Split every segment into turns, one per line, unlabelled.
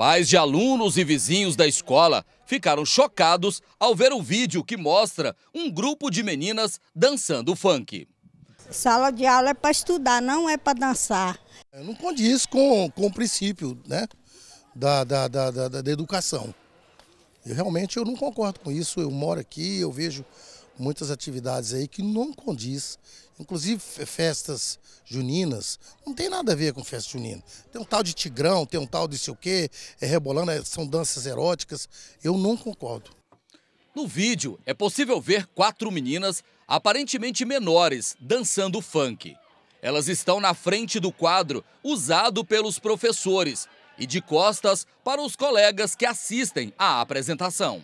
Pais de alunos e vizinhos da escola ficaram chocados ao ver o vídeo que mostra um grupo de meninas dançando funk.
Sala de aula é para estudar, não é para dançar. É, não condiz com, com o princípio né, da, da, da, da, da educação. Eu, realmente eu não concordo com isso. Eu moro aqui, eu vejo muitas atividades aí que não condiz. Inclusive festas juninas, não tem nada a ver com festa junina. Tem um tal de tigrão, tem um tal de sei o quê, é rebolando, é, são danças eróticas. Eu não concordo. No vídeo,
é possível ver quatro meninas, aparentemente menores, dançando funk. Elas estão na frente do quadro usado pelos professores e de costas para os colegas que assistem à apresentação.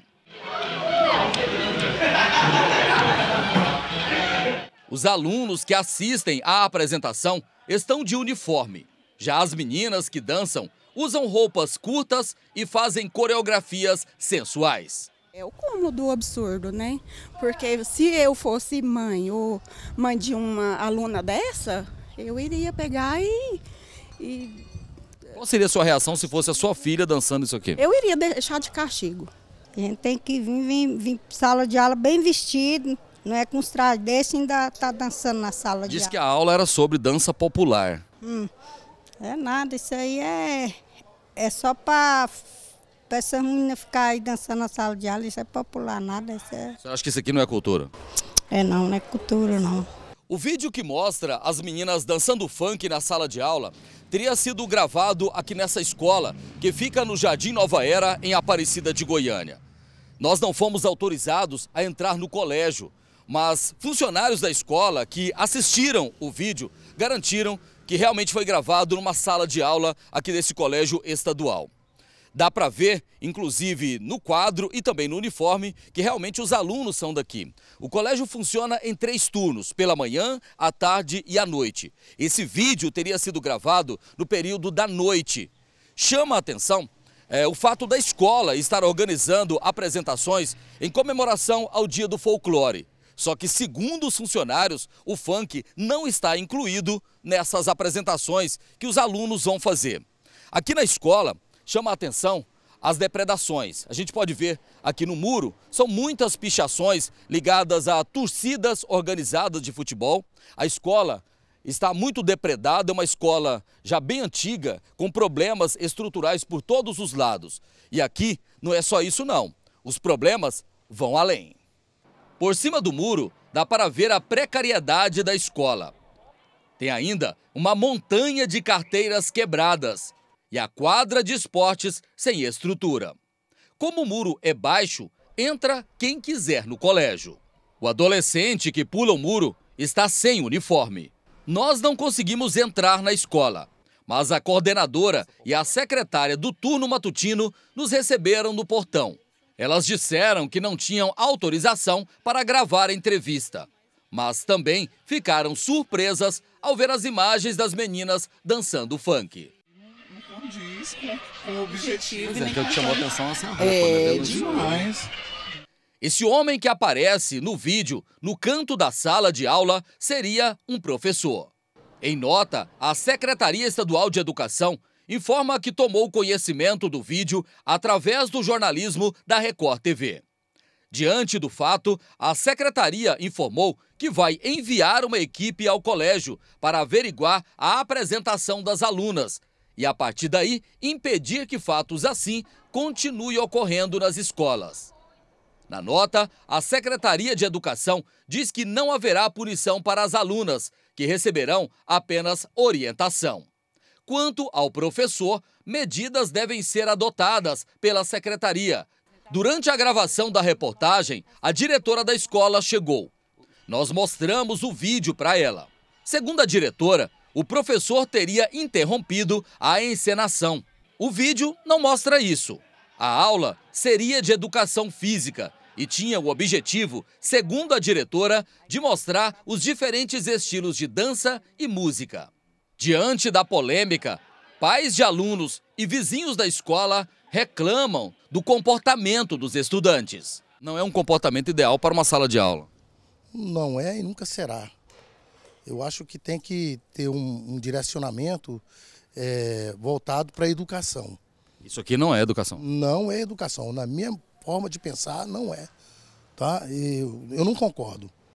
Os alunos que assistem à apresentação estão de uniforme. Já as meninas que dançam usam roupas curtas e fazem coreografias sensuais. É o cômodo absurdo, né? Porque se eu fosse mãe ou mãe de uma aluna dessa, eu iria pegar e, e... Qual seria a sua reação se fosse a sua filha dançando isso aqui? Eu iria deixar de castigo. A gente tem que vir, vir, vir sala de aula bem vestido, não é com os trajes desse ainda tá dançando na sala Diz de aula. Diz que a aula era sobre dança popular. Hum, é nada, isso aí é, é só para essas meninas ficarem aí dançando na sala de aula, isso é popular, nada. Isso é... Você acha que isso aqui não é cultura? É não, não é cultura não. O vídeo que mostra as meninas dançando funk na sala de aula teria sido gravado aqui nessa escola, que fica no Jardim Nova Era, em Aparecida de Goiânia. Nós não fomos autorizados a entrar no colégio, mas funcionários da escola que assistiram o vídeo garantiram que realmente foi gravado numa sala de aula aqui desse colégio estadual. Dá para ver, inclusive no quadro e também no uniforme, que realmente os alunos são daqui. O colégio funciona em três turnos, pela manhã, à tarde e à noite. Esse vídeo teria sido gravado no período da noite. Chama a atenção é, o fato da escola estar organizando apresentações em comemoração ao Dia do Folclore. Só que, segundo os funcionários, o funk não está incluído nessas apresentações que os alunos vão fazer. Aqui na escola, chama a atenção as depredações. A gente pode ver aqui no muro, são muitas pichações ligadas a torcidas organizadas de futebol. A escola está muito depredada, é uma escola já bem antiga, com problemas estruturais por todos os lados. E aqui não é só isso não, os problemas vão além. Por cima do muro, dá para ver a precariedade da escola. Tem ainda uma montanha de carteiras quebradas e a quadra de esportes sem estrutura. Como o muro é baixo, entra quem quiser no colégio. O adolescente que pula o muro está sem uniforme. Nós não conseguimos entrar na escola, mas a coordenadora e a secretária do turno matutino nos receberam no portão elas disseram que não tinham autorização para gravar a entrevista, mas também ficaram surpresas ao ver as imagens das meninas dançando funk.
Não é o objetivo. é,
que chamou a atenção essa roupa, é, assim, é, é demais. Esse homem que aparece no vídeo, no canto da sala de aula, seria um professor. Em nota, a Secretaria Estadual de Educação informa que tomou conhecimento do vídeo através do jornalismo da Record TV. Diante do fato, a secretaria informou que vai enviar uma equipe ao colégio para averiguar a apresentação das alunas e, a partir daí, impedir que fatos assim continuem ocorrendo nas escolas. Na nota, a Secretaria de Educação diz que não haverá punição para as alunas, que receberão apenas orientação. Quanto ao professor, medidas devem ser adotadas pela secretaria. Durante a gravação da reportagem, a diretora da escola chegou. Nós mostramos o vídeo para ela. Segundo a diretora, o professor teria interrompido a encenação. O vídeo não mostra isso. A aula seria de educação física e tinha o objetivo, segundo a diretora, de mostrar os diferentes estilos de dança e música. Diante da polêmica, pais de alunos e vizinhos da escola reclamam do comportamento dos estudantes. Não é um comportamento ideal para uma sala de aula.
Não é e nunca será. Eu acho que tem que ter um, um direcionamento é, voltado para a educação.
Isso aqui não é educação?
Não é educação. Na minha forma de pensar, não é. Tá? eu, eu não concordo.